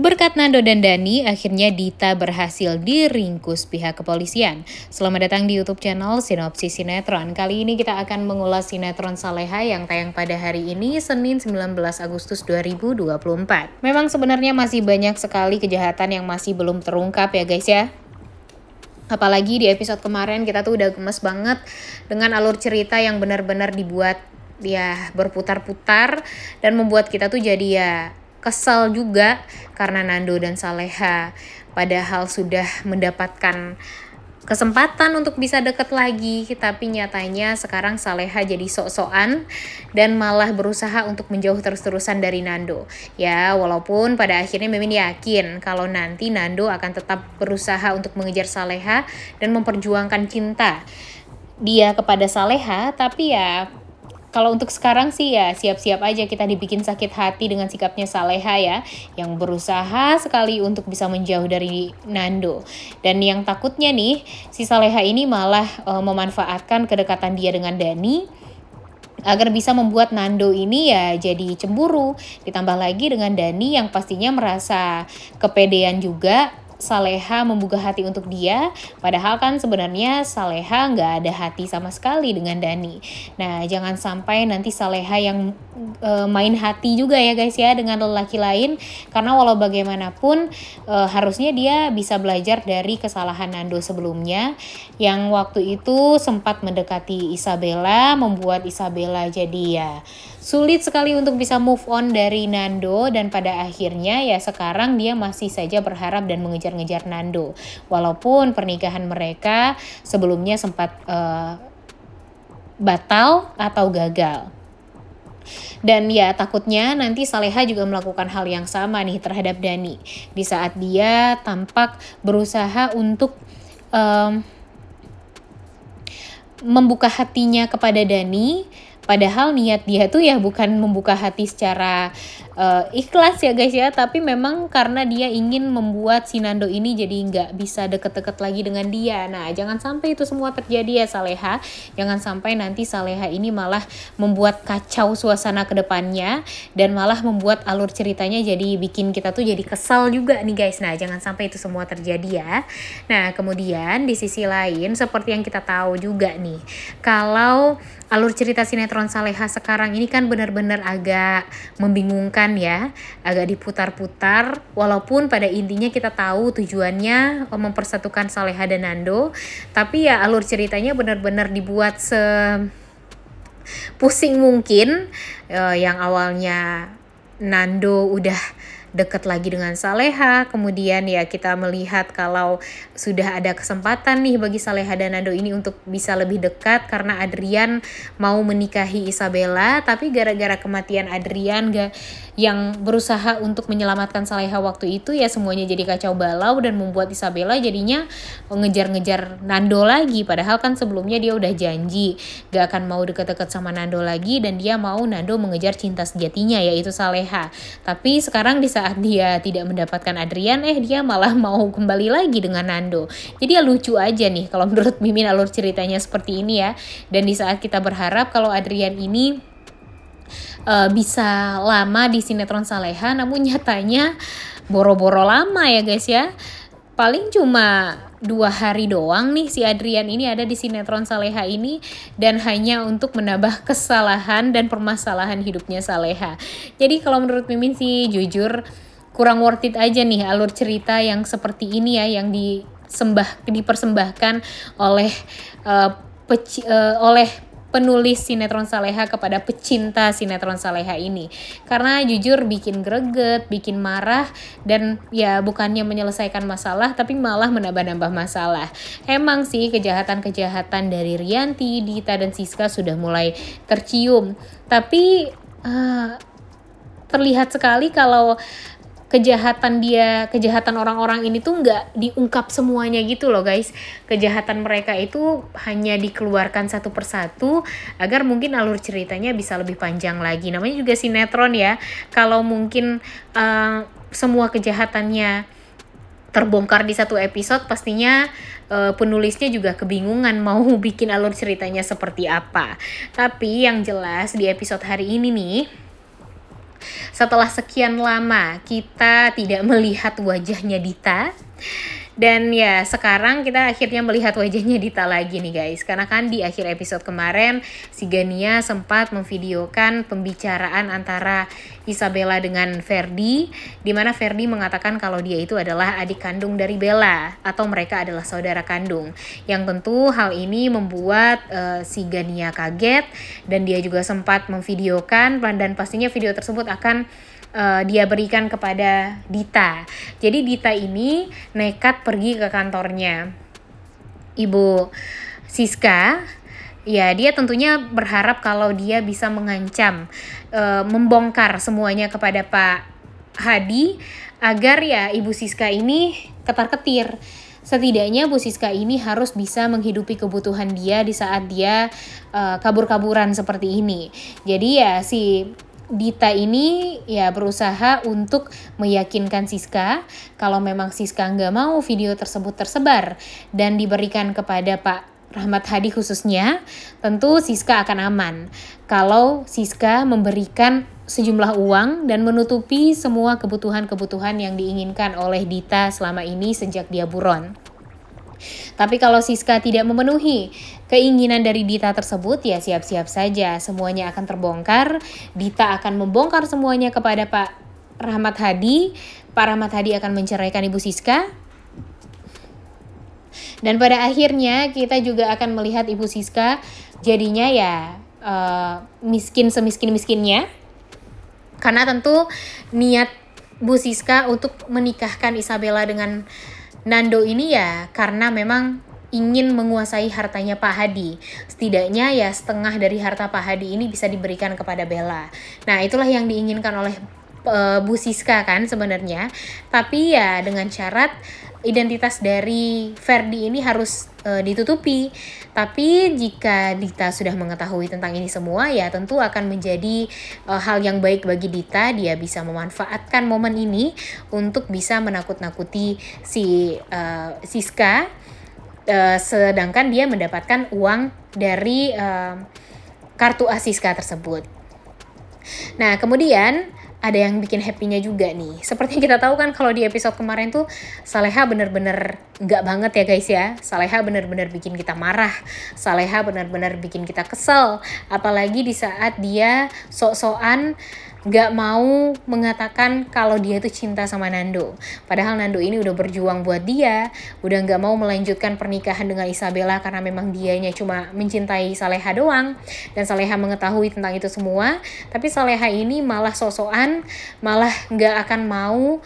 Berkat Nando dan Dani, akhirnya Dita berhasil diringkus pihak kepolisian. Selamat datang di YouTube channel Sinopsis Sinetron. Kali ini kita akan mengulas sinetron Saleha yang tayang pada hari ini, Senin 19 Agustus 2024. Memang sebenarnya masih banyak sekali kejahatan yang masih belum terungkap ya guys ya. Apalagi di episode kemarin kita tuh udah gemes banget dengan alur cerita yang benar-benar dibuat ya berputar-putar dan membuat kita tuh jadi ya kesal juga karena Nando dan Saleha padahal sudah mendapatkan kesempatan untuk bisa deket lagi tapi nyatanya sekarang Saleha jadi sok-sokan dan malah berusaha untuk menjauh terus-terusan dari Nando ya walaupun pada akhirnya Mimin yakin kalau nanti Nando akan tetap berusaha untuk mengejar Saleha dan memperjuangkan cinta dia kepada Saleha tapi ya kalau untuk sekarang sih ya siap-siap aja kita dibikin sakit hati dengan sikapnya Saleha ya yang berusaha sekali untuk bisa menjauh dari Nando dan yang takutnya nih si Saleha ini malah uh, memanfaatkan kedekatan dia dengan Dani agar bisa membuat Nando ini ya jadi cemburu ditambah lagi dengan Dani yang pastinya merasa kepedean juga Saleha membuka hati untuk dia, padahal kan sebenarnya Saleha nggak ada hati sama sekali dengan Dani. Nah, jangan sampai nanti Saleha yang e, main hati juga ya guys ya dengan lelaki lain, karena walau bagaimanapun e, harusnya dia bisa belajar dari kesalahan Nando sebelumnya, yang waktu itu sempat mendekati Isabella, membuat Isabella jadi ya sulit sekali untuk bisa move on dari Nando dan pada akhirnya ya sekarang dia masih saja berharap dan mengejar-ngejar Nando walaupun pernikahan mereka sebelumnya sempat uh, batal atau gagal. Dan ya takutnya nanti Saleha juga melakukan hal yang sama nih terhadap Dani di saat dia tampak berusaha untuk um, membuka hatinya kepada Dani Padahal niat dia tuh ya bukan membuka hati secara uh, ikhlas ya guys ya, tapi memang karena dia ingin membuat Sinando ini jadi nggak bisa deket-deket lagi dengan dia. Nah, jangan sampai itu semua terjadi ya Saleha. Jangan sampai nanti Saleha ini malah membuat kacau suasana kedepannya dan malah membuat alur ceritanya jadi bikin kita tuh jadi kesal juga nih guys. Nah, jangan sampai itu semua terjadi ya. Nah, kemudian di sisi lain seperti yang kita tahu juga nih, kalau alur cerita sinetron Saleha sekarang ini kan benar-benar agak membingungkan ya, agak diputar-putar. Walaupun pada intinya kita tahu tujuannya eh, mempersatukan Saleha dan Nando, tapi ya alur ceritanya benar-benar dibuat se pusing mungkin uh, yang awalnya Nando udah dekat lagi dengan Saleha. Kemudian ya kita melihat kalau sudah ada kesempatan nih bagi Saleha dan Nando ini untuk bisa lebih dekat karena Adrian mau menikahi Isabella, tapi gara-gara kematian Adrian gak yang berusaha untuk menyelamatkan Saleha waktu itu ya semuanya jadi kacau balau dan membuat Isabella jadinya ngejar-ngejar Nando lagi padahal kan sebelumnya dia udah janji gak akan mau dekat-dekat sama Nando lagi dan dia mau Nando mengejar cinta sejatinya yaitu Saleha tapi sekarang di saat dia tidak mendapatkan Adrian eh dia malah mau kembali lagi dengan Nando jadi ya lucu aja nih kalau menurut Mimin alur ceritanya seperti ini ya dan di saat kita berharap kalau Adrian ini uh, bisa lama di sinetron Saleha namun nyatanya boro-boro lama ya guys ya paling cuma dua hari doang nih si Adrian ini ada di sinetron Saleha ini dan hanya untuk menambah kesalahan dan permasalahan hidupnya Saleha. Jadi kalau menurut Mimin sih jujur kurang worth it aja nih alur cerita yang seperti ini ya yang disembah dipersembahkan oleh uh, peci, uh, oleh penulis sinetron Saleha kepada pecinta sinetron Saleha ini. Karena jujur bikin greget, bikin marah, dan ya bukannya menyelesaikan masalah tapi malah menambah-nambah masalah. Emang sih kejahatan-kejahatan dari Rianti, Dita, dan Siska sudah mulai tercium. Tapi uh, terlihat sekali kalau kejahatan dia kejahatan orang-orang ini tuh nggak diungkap semuanya gitu loh guys kejahatan mereka itu hanya dikeluarkan satu persatu agar mungkin alur ceritanya bisa lebih panjang lagi namanya juga sinetron ya kalau mungkin uh, semua kejahatannya terbongkar di satu episode pastinya uh, penulisnya juga kebingungan mau bikin alur ceritanya seperti apa. Tapi yang jelas di episode hari ini nih setelah sekian lama kita tidak melihat wajahnya Dita, dan ya sekarang kita akhirnya melihat wajahnya Dita lagi nih guys. Karena kan di akhir episode kemarin si Gania sempat memvideokan pembicaraan antara Isabella dengan Ferdi. Dimana Ferdi mengatakan kalau dia itu adalah adik kandung dari Bella. Atau mereka adalah saudara kandung. Yang tentu hal ini membuat uh, si Gania kaget. Dan dia juga sempat memvideokan dan pastinya video tersebut akan uh, dia berikan kepada Dita. Jadi Dita ini nekat pergi ke kantornya. Ibu Siska Ya, dia tentunya berharap kalau dia bisa mengancam, e, membongkar semuanya kepada Pak Hadi agar ya Ibu Siska ini ketar-ketir. Setidaknya Bu Siska ini harus bisa menghidupi kebutuhan dia di saat dia e, kabur-kaburan seperti ini. Jadi ya si Dita ini ya berusaha untuk meyakinkan Siska kalau memang Siska nggak mau video tersebut tersebar dan diberikan kepada Pak Rahmat Hadi khususnya, tentu Siska akan aman kalau Siska memberikan sejumlah uang dan menutupi semua kebutuhan-kebutuhan yang diinginkan oleh Dita selama ini sejak dia buron. Tapi kalau Siska tidak memenuhi keinginan dari Dita tersebut ya siap-siap saja semuanya akan terbongkar. Dita akan membongkar semuanya kepada Pak Rahmat Hadi. Pak Rahmat Hadi akan menceraikan Ibu Siska. Dan pada akhirnya kita juga akan melihat Ibu Siska jadinya ya uh, miskin semiskin-miskinnya. Karena tentu niat Bu Siska untuk menikahkan Isabella dengan Nando ini ya karena memang ingin menguasai hartanya Pak Hadi. Setidaknya ya setengah dari harta Pak Hadi ini bisa diberikan kepada Bella. Nah, itulah yang diinginkan oleh uh, Bu Siska kan sebenarnya. Tapi ya dengan syarat identitas dari Ferdi ini harus uh, ditutupi. Tapi jika Dita sudah mengetahui tentang ini semua, ya tentu akan menjadi uh, hal yang baik bagi Dita. Dia bisa memanfaatkan momen ini untuk bisa menakut-nakuti si uh, Siska Eh, sedangkan dia mendapatkan uang dari uh, kartu Asiska tersebut. Nah, kemudian ada yang bikin happy-nya juga nih. Seperti yang kita tahu kan kalau di episode kemarin tuh Saleha bener-bener nggak banget ya guys ya. Saleha bener-bener bikin kita marah. Saleha bener-bener bikin kita kesel. Apalagi di saat dia sok-sokan gak mau mengatakan kalau dia itu cinta sama Nando. Padahal Nando ini udah berjuang buat dia, udah gak mau melanjutkan pernikahan dengan Isabella karena memang dianya cuma mencintai Saleha doang. Dan Saleha mengetahui tentang itu semua, tapi Saleha ini malah sosokan, malah gak akan mau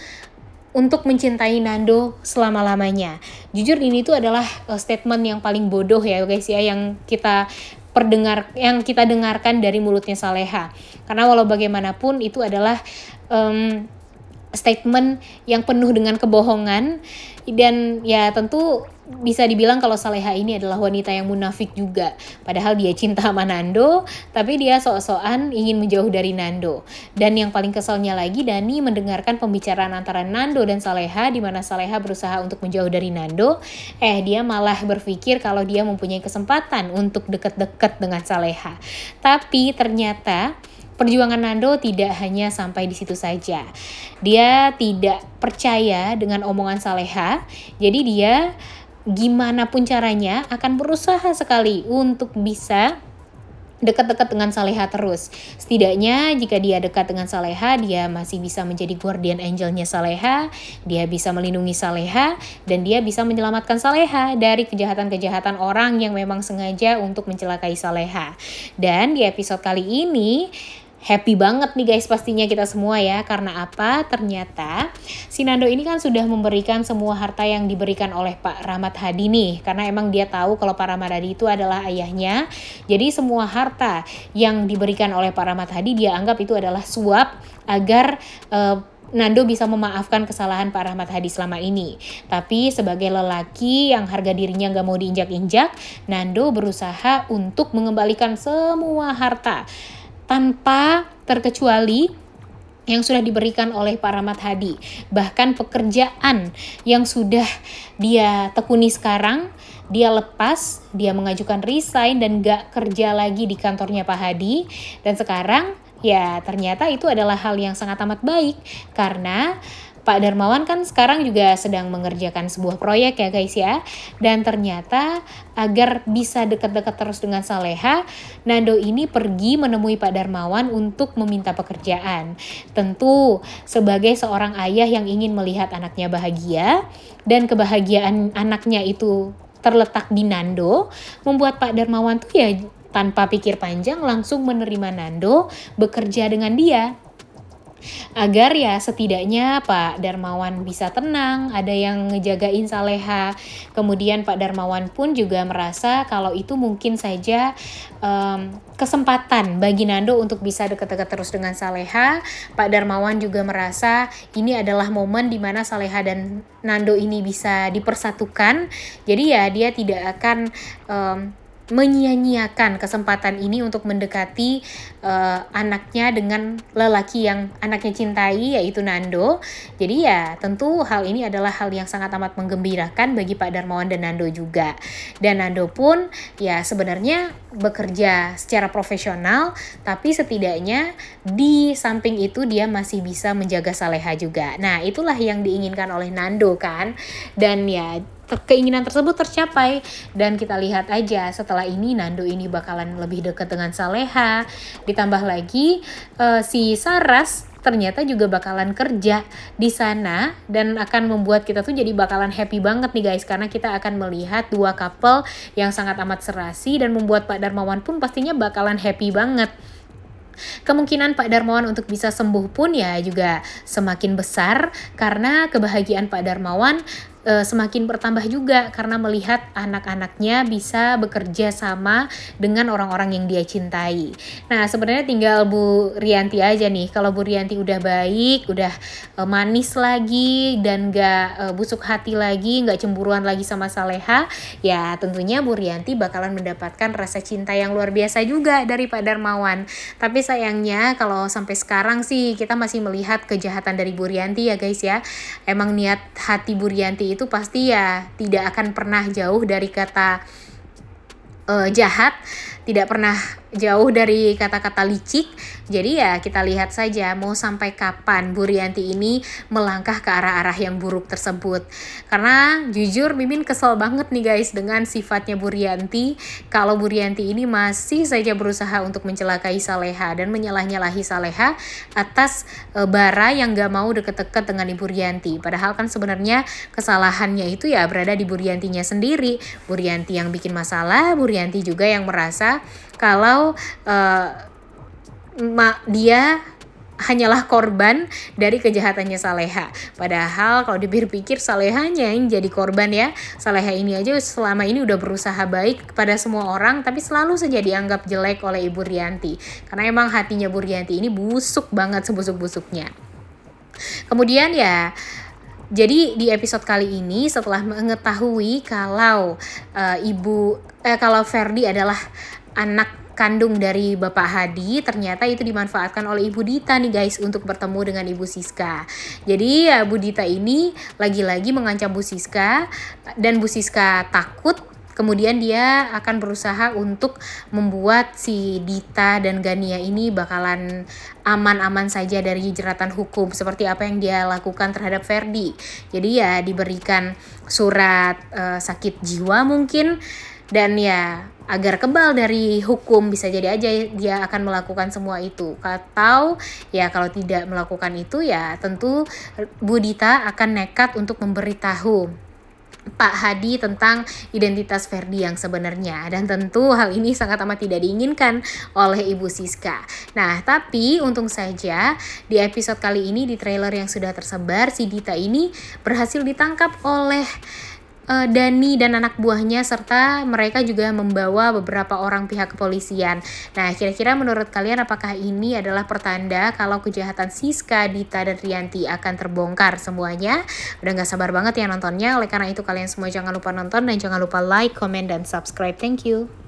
untuk mencintai Nando selama-lamanya. Jujur ini tuh adalah eh, statement yang paling bodoh ya guys ya yang kita perdengar yang kita dengarkan dari mulutnya Saleha karena walau bagaimanapun itu adalah um, statement yang penuh dengan kebohongan dan ya tentu bisa dibilang kalau Saleha ini adalah wanita yang munafik juga. Padahal dia cinta sama Nando, tapi dia sok-sokan ingin menjauh dari Nando. Dan yang paling kesalnya lagi, Dani mendengarkan pembicaraan antara Nando dan Saleha, di mana Saleha berusaha untuk menjauh dari Nando. Eh, dia malah berpikir kalau dia mempunyai kesempatan untuk deket-deket dengan Saleha. Tapi ternyata perjuangan Nando tidak hanya sampai di situ saja. Dia tidak percaya dengan omongan Saleha, jadi dia gimana pun caranya akan berusaha sekali untuk bisa dekat-dekat dengan Saleha terus. Setidaknya jika dia dekat dengan Saleha, dia masih bisa menjadi guardian angelnya Saleha, dia bisa melindungi Saleha, dan dia bisa menyelamatkan Saleha dari kejahatan-kejahatan orang yang memang sengaja untuk mencelakai Saleha. Dan di episode kali ini, happy banget nih guys pastinya kita semua ya karena apa ternyata Sinando ini kan sudah memberikan semua harta yang diberikan oleh Pak Rahmat Hadi nih karena emang dia tahu kalau Pak Rahmat Hadi itu adalah ayahnya jadi semua harta yang diberikan oleh Pak Rahmat Hadi dia anggap itu adalah suap agar uh, Nando bisa memaafkan kesalahan Pak Rahmat Hadi selama ini. Tapi sebagai lelaki yang harga dirinya nggak mau diinjak-injak, Nando berusaha untuk mengembalikan semua harta tanpa terkecuali yang sudah diberikan oleh para Hadi. Bahkan pekerjaan yang sudah dia tekuni sekarang, dia lepas, dia mengajukan resign dan gak kerja lagi di kantornya Pak Hadi. Dan sekarang ya ternyata itu adalah hal yang sangat amat baik karena Pak Darmawan kan sekarang juga sedang mengerjakan sebuah proyek ya guys ya. Dan ternyata agar bisa dekat-dekat terus dengan Saleha, Nando ini pergi menemui Pak Darmawan untuk meminta pekerjaan. Tentu sebagai seorang ayah yang ingin melihat anaknya bahagia dan kebahagiaan anaknya itu terletak di Nando, membuat Pak Darmawan tuh ya tanpa pikir panjang langsung menerima Nando bekerja dengan dia agar ya setidaknya Pak Darmawan bisa tenang, ada yang ngejagain Saleha. Kemudian Pak Darmawan pun juga merasa kalau itu mungkin saja um, kesempatan bagi Nando untuk bisa dekat-dekat terus dengan Saleha. Pak Darmawan juga merasa ini adalah momen di mana Saleha dan Nando ini bisa dipersatukan. Jadi ya dia tidak akan um, menyia-nyiakan kesempatan ini untuk mendekati uh, anaknya dengan lelaki yang anaknya cintai yaitu Nando. Jadi ya tentu hal ini adalah hal yang sangat amat menggembirakan bagi Pak Darmawan dan Nando juga. Dan Nando pun ya sebenarnya bekerja secara profesional tapi setidaknya di samping itu dia masih bisa menjaga Saleha juga. Nah, itulah yang diinginkan oleh Nando kan. Dan ya keinginan tersebut tercapai dan kita lihat aja setelah ini Nando ini bakalan lebih dekat dengan Saleha ditambah lagi uh, si Saras ternyata juga bakalan kerja di sana dan akan membuat kita tuh jadi bakalan happy banget nih guys karena kita akan melihat dua couple yang sangat amat serasi dan membuat Pak Darmawan pun pastinya bakalan happy banget kemungkinan Pak Darmawan untuk bisa sembuh pun ya juga semakin besar karena kebahagiaan Pak Darmawan e, semakin bertambah juga karena melihat anak-anaknya bisa bekerja sama dengan orang-orang yang dia cintai. Nah, sebenarnya tinggal Bu Rianti aja nih. Kalau Bu Rianti udah baik, udah e, manis lagi dan gak e, eh, busuk hati lagi, gak cemburuan lagi sama Saleha, ya tentunya Bu Rianti bakalan mendapatkan rasa cinta yang luar biasa juga dari Pak Darmawan. Tapi sayangnya kalau sampai sekarang sih kita masih melihat kejahatan dari Bu Rianti ya guys ya. Emang niat hati Bu Rianti itu pasti ya tidak akan pernah jauh dari kata uh, jahat, tidak pernah jauh dari kata-kata licik. Jadi ya kita lihat saja mau sampai kapan Bu Rianti ini melangkah ke arah-arah yang buruk tersebut. Karena jujur Mimin kesel banget nih guys dengan sifatnya Bu Rianti. Kalau Bu Rianti ini masih saja berusaha untuk mencelakai Saleha dan menyalah-nyalahi Saleha atas e, bara yang gak mau deket-deket dengan Ibu Rianti. Padahal kan sebenarnya kesalahannya itu ya berada di Bu Riantinya sendiri. Bu Rianti yang bikin masalah, Bu Rianti juga yang merasa kalau uh, dia hanyalah korban dari kejahatannya Saleha. Padahal kalau dipikir-pikir Salehanya yang jadi korban ya. Saleha ini aja selama ini udah berusaha baik kepada semua orang tapi selalu saja dianggap jelek oleh Ibu Rianti. Karena emang hatinya Bu Rianti ini busuk banget sebusuk-busuknya. Kemudian ya jadi di episode kali ini setelah mengetahui kalau uh, ibu eh, kalau Ferdi adalah anak kandung dari Bapak Hadi ternyata itu dimanfaatkan oleh Ibu Dita nih guys untuk bertemu dengan Ibu Siska. Jadi ya Bu Dita ini lagi-lagi mengancam Bu Siska dan Bu Siska takut kemudian dia akan berusaha untuk membuat si Dita dan Gania ini bakalan aman-aman saja dari jeratan hukum seperti apa yang dia lakukan terhadap Ferdi. Jadi ya diberikan surat uh, sakit jiwa mungkin dan ya agar kebal dari hukum bisa jadi aja dia akan melakukan semua itu atau ya kalau tidak melakukan itu ya tentu Bu akan nekat untuk memberitahu Pak Hadi tentang identitas Ferdi yang sebenarnya dan tentu hal ini sangat amat tidak diinginkan oleh Ibu Siska. Nah, tapi untung saja di episode kali ini di trailer yang sudah tersebar si Dita ini berhasil ditangkap oleh uh, Dani dan anak buahnya serta mereka juga membawa beberapa orang pihak kepolisian. Nah, kira-kira menurut kalian apakah ini adalah pertanda kalau kejahatan Siska, Dita, dan Rianti akan terbongkar semuanya? Udah nggak sabar banget ya nontonnya. Oleh karena itu kalian semua jangan lupa nonton dan jangan lupa like, comment, dan subscribe. Thank you.